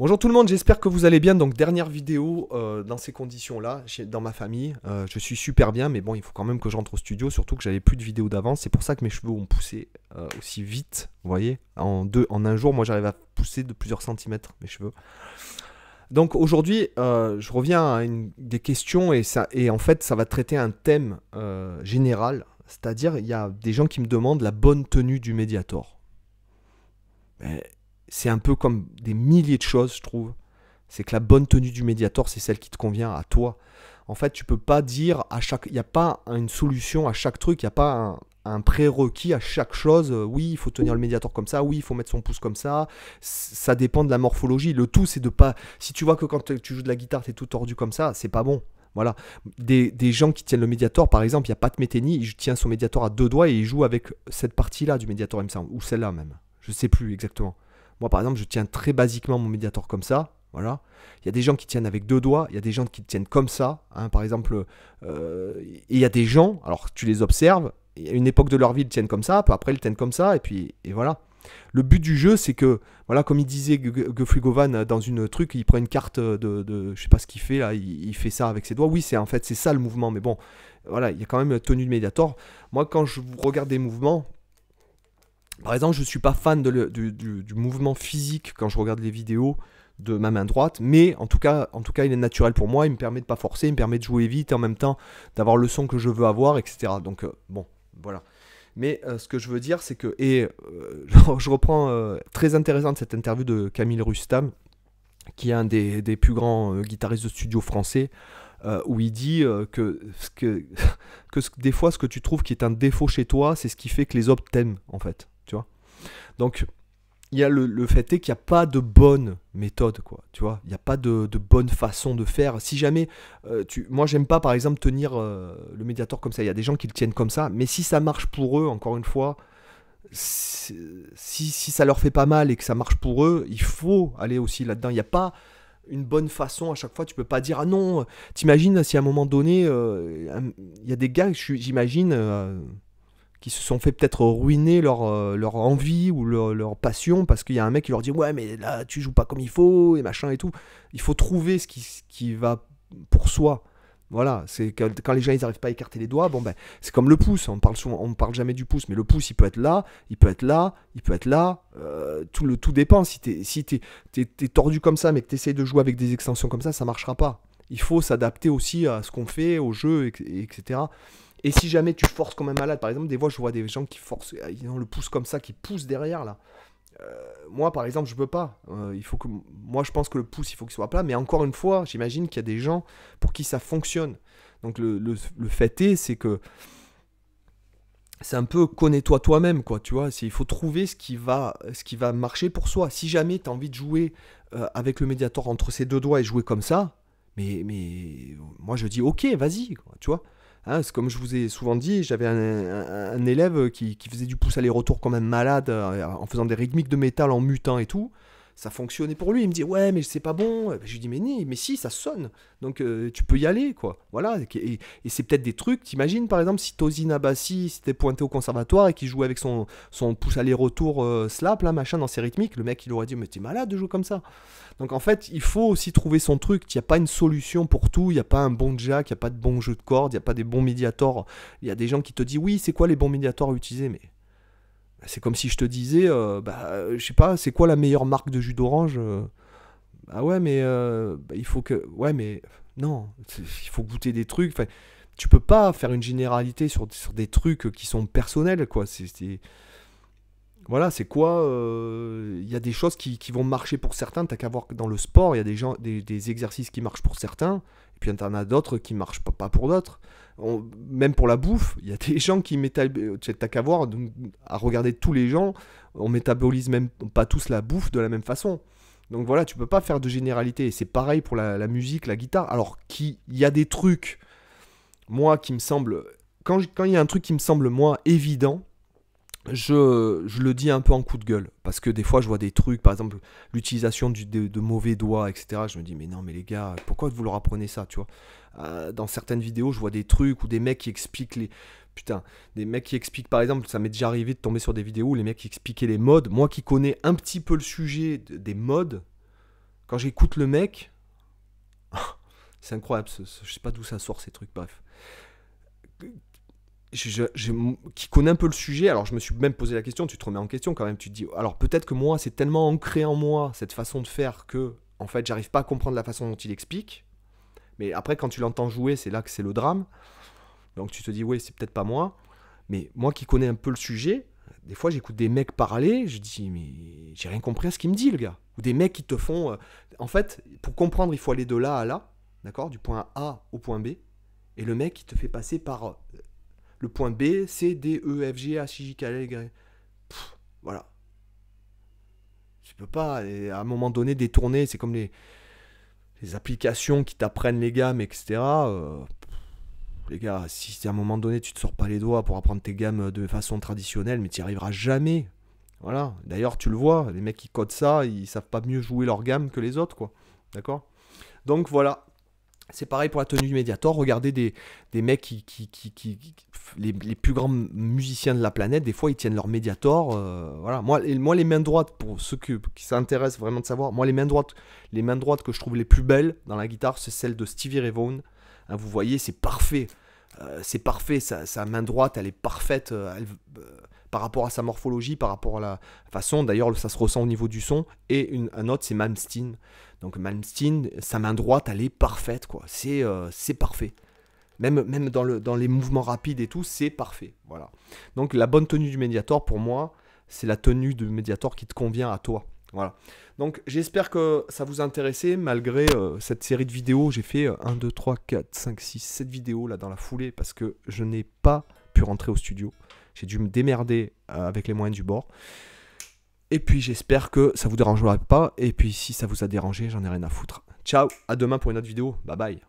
Bonjour tout le monde, j'espère que vous allez bien. Donc dernière vidéo euh, dans ces conditions-là, dans ma famille. Euh, je suis super bien, mais bon, il faut quand même que j'entre au studio, surtout que j'avais plus de vidéos d'avance. C'est pour ça que mes cheveux ont poussé euh, aussi vite, vous voyez. En, en un jour, moi j'arrive à pousser de plusieurs centimètres mes cheveux. Donc aujourd'hui, je reviens à une, des questions et, ça, et en fait, ça va traiter un thème général. C'est-à-dire, il y a des gens qui me demandent la bonne tenue du médiator. Mais c'est un peu comme des milliers de choses, je trouve. C'est que la bonne tenue du médiator, c'est celle qui te convient à toi. En fait, tu peux pas dire à chaque. Il n'y a pas une solution à chaque truc, il n'y a pas un, prérequis à chaque chose. Euh, oui, il faut tenir le médiator comme ça. Oui, il faut mettre son pouce comme ça. Ça dépend de la morphologie. Le tout, c'est de pas. Si tu vois que quand tu joues de la guitare, tu es tout tordu comme ça, c'est pas bon. Voilà. Des, gens qui tiennent le médiator, par exemple, il n'y a pas de méténie. il tient son médiator à deux doigts et il joue avec cette partie-là du médiator, ou celle-là même. Je sais plus exactement. Moi, par exemple, je tiens très basiquement mon médiator comme ça. Voilà. Il y a des gens qui tiennent avec deux doigts, il y a des gens qui tiennent comme ça. Hein. par exemple, euh, il y a des gens, alors tu les observes, à une époque de leur vie, ils tiennent comme ça, puis après, ils tiennent comme ça, et puis et voilà. Le but du jeu, c'est que, voilà, comme il disait Geoffrey Govan euh, dans une truc, il prend une carte de, je je sais pas ce qu'il fait là, il, fait ça avec ses doigts. Oui, c'est en fait c'est ça le mouvement, mais bon, voilà, il y a quand même euh, tenue de médiator. Moi, quand je regarde des mouvements, par exemple, je ne suis pas fan du, mouvement physique quand je regarde les vidéos de ma main droite, mais en tout cas, en tout cas il est naturel pour moi, il me permet de pas forcer, il me permet de jouer vite, et en même temps d'avoir le son que je veux avoir, etc. Donc euh, bon, voilà. Mais euh, ce que je veux dire, c'est que, et euh, je reprends très intéressante cette interview de Camille Rustam, qui est un des, plus grands guitaristes de studio français, où il dit que, des fois ce que tu trouves qui est un défaut chez toi, c'est ce qui fait que les autres t'aiment en fait. Donc, il y a le, fait est qu'il n'y a pas de bonne méthode, quoi. Tu vois, il n'y a pas de, bonne façon de faire. Si jamais, euh, tu, moi, j'aime pas, par exemple, tenir euh, le médiateur comme ça. Il y a des gens qui le tiennent comme ça, mais si ça marche pour eux, encore une fois, si, ça leur fait pas mal et que ça marche pour eux, il faut aller aussi là-dedans. Il n'y a pas une bonne façon à chaque fois. Tu peux pas dire ah non. T'imagines si à un moment donné, euh, il y a des gars, j'imagine qui se sont fait peut-être ruiner leur, euh, leur envie ou leur, passion parce qu'il y a un mec qui leur dit ouais mais là tu joues pas comme il faut et machin et tout. Il faut trouver ce qui, qui va pour soi. Voilà, c'est quand les gens ils arrivent pas à écarter les doigts, bon ben c'est comme le pouce, on parle on parle jamais du pouce, mais le pouce il peut être là, il peut être là, il peut être là, euh, tout le tout dépend. Si t'es si es, tordu comme ça, mais que t'essayes de jouer avec des extensions comme ça, ça marchera pas il faut s'adapter aussi à ce qu'on fait, au jeu, etc. Et si jamais tu forces comme un malade, par exemple, des fois je vois des gens qui forcent, ils ont le pouce comme ça, qui poussent derrière là. Euh, moi par exemple, je peux pas. Euh, il faut que, moi je pense que le pouce, il faut qu'il soit plat. Mais encore une fois, j'imagine qu'il y a des gens pour qui ça fonctionne. Donc le, fait est, c'est que c'est un peu connais-toi toi-même, quoi, tu vois. Il faut trouver ce qui, va, ce qui va marcher pour soi. Si jamais tu as envie de jouer euh, avec le médiator entre ses deux doigts et jouer comme ça, mais, moi, je dis, ok, vas-y, tu vois. Hein, c'est comme je vous ai souvent dit, j'avais un, élève qui, faisait du pouce aller-retour quand même malade euh, en faisant des rythmiques de métal en mutant et tout ça fonctionnait pour lui. Il me dit ouais, mais c'est pas bon. Ben, je lui dis mais mais si, ça sonne. Donc euh, tu peux y aller, quoi. Voilà. Et, c'est peut-être des trucs. T'imagines par exemple si Tosin Abassi s'était pointé au conservatoire et qu'il jouait avec son son pouce aller-retour euh, slap là, machin dans ses rythmiques, le mec il aurait dit mais t'es malade de jouer comme ça. Donc en fait, il faut aussi trouver son truc. Il n'y a pas une solution pour tout. Il n'y a pas un bon jack, il n'y a pas de bon jeu de cordes, il n'y a pas des bons médiators. Il y a des gens qui te disent oui, c'est quoi les bons médiators à utiliser, mais c'est comme si je te disais, euh, bah, je sais pas, c'est quoi la meilleure marque de jus d'orange euh? Ah ouais, mais euh, bah, il faut que. Ouais, mais non, il faut goûter des trucs. Enfin, tu peux pas faire une généralité sur, des trucs qui sont personnels, quoi. C'est. Voilà, c'est quoi Il y a des choses qui, vont marcher pour certains, t'as qu'à voir que dans le sport, il y a des, gens, des exercices qui marchent pour certains, puis il y en a d'autres qui marchent pas, pas pour d'autres. même pour la bouffe, il y a des gens qui métabolisent, euh, t'as qu'à voir, à regarder tous les gens, on métabolise même pas tous la bouffe de la même façon. Donc voilà, tu peux pas faire de généralité. Et c'est pareil pour la, musique, la guitare. Alors il y a des trucs, moi, qui me semble, quand il y a un truc qui me semble, moi, évident, je, le dis un peu en coup de gueule, parce que des fois je vois des trucs, par exemple l'utilisation de, de, mauvais doigts, etc. Je me dis, mais non, mais les gars, pourquoi vous leur apprenez ça, tu vois euh, Dans certaines vidéos, je vois des trucs ou des mecs qui expliquent les. Putain, des mecs qui expliquent, par exemple, ça m'est déjà arrivé de tomber sur des vidéos où les mecs qui expliquaient les modes. Moi qui connais un petit peu le sujet des modes, quand j'écoute le mec. c'est incroyable, je sais pas d'où ça sort ces trucs, bref qui connaît un peu le sujet, alors je me suis même posé la question, tu te remets en question quand même, tu te dis, alors peut-être que moi, c'est tellement ancré en moi, cette façon de faire, que en fait, j'arrive pas à comprendre la façon dont il explique. Mais après, quand tu l'entends jouer, c'est là que c'est le drame. Donc tu te dis, oui, c'est peut-être pas moi. Mais moi qui connais un peu le sujet, des fois j'écoute des mecs parler, je dis, mais j'ai rien compris à ce qu'il me dit, le gars. Ou des mecs qui te font. Euh, en fait, pour comprendre, il faut aller de là à là, d'accord Du point A au point B. Et le mec, qui te fait passer par euh, le point B, c'est D, E, F, G, H, I, J, K, L, voilà. Tu peux pas, à un moment donné, détourner. C'est comme les, applications qui t'apprennent les gammes, etc. Euh, les gars, si à un moment donné, tu te sors pas les doigts pour apprendre tes gammes de façon traditionnelle, mais tu n'y arriveras jamais. Voilà. D'ailleurs, tu le vois, les mecs qui codent ça, ils savent pas mieux jouer leur gamme que les autres, quoi. D'accord Donc voilà, c'est pareil pour la tenue du Mediator. Regardez des, mecs qui. qui, les, plus grands musiciens de la planète, des fois, ils tiennent leur Mediator. Euh, voilà. Moi, les mains droites, pour ceux qui s'intéressent vraiment de savoir, moi, les mains, droites, les mains droites que je trouve les plus belles dans la guitare, c'est celle de Stevie Ray Vaughan. Hein, vous voyez, c'est parfait. Euh, c'est parfait. Sa, main droite, elle est parfaite. Euh, elle, par rapport à sa morphologie, par rapport à la façon. D'ailleurs, ça se ressent au niveau du son. Et une, un autre, c'est Malmsteen. Donc Malmsteen, sa main droite, elle est parfaite, quoi. C'est euh, parfait. Même, même dans, le, dans les mouvements rapides et tout, c'est parfait. Voilà. Donc la bonne tenue du médiator, pour moi, c'est la tenue du médiator qui te convient à toi. Voilà. Donc j'espère que ça vous a malgré euh, cette série de vidéos. J'ai fait 1, 2, 3, 4, 5, 6, 7 vidéos là dans la foulée parce que je n'ai pas rentrer au studio. J'ai dû me démerder euh, avec les moyens du bord. Et puis j'espère que ça vous dérangera pas. Et puis si ça vous a dérangé, j'en ai rien à foutre. Ciao, à demain pour une autre vidéo. Bye bye.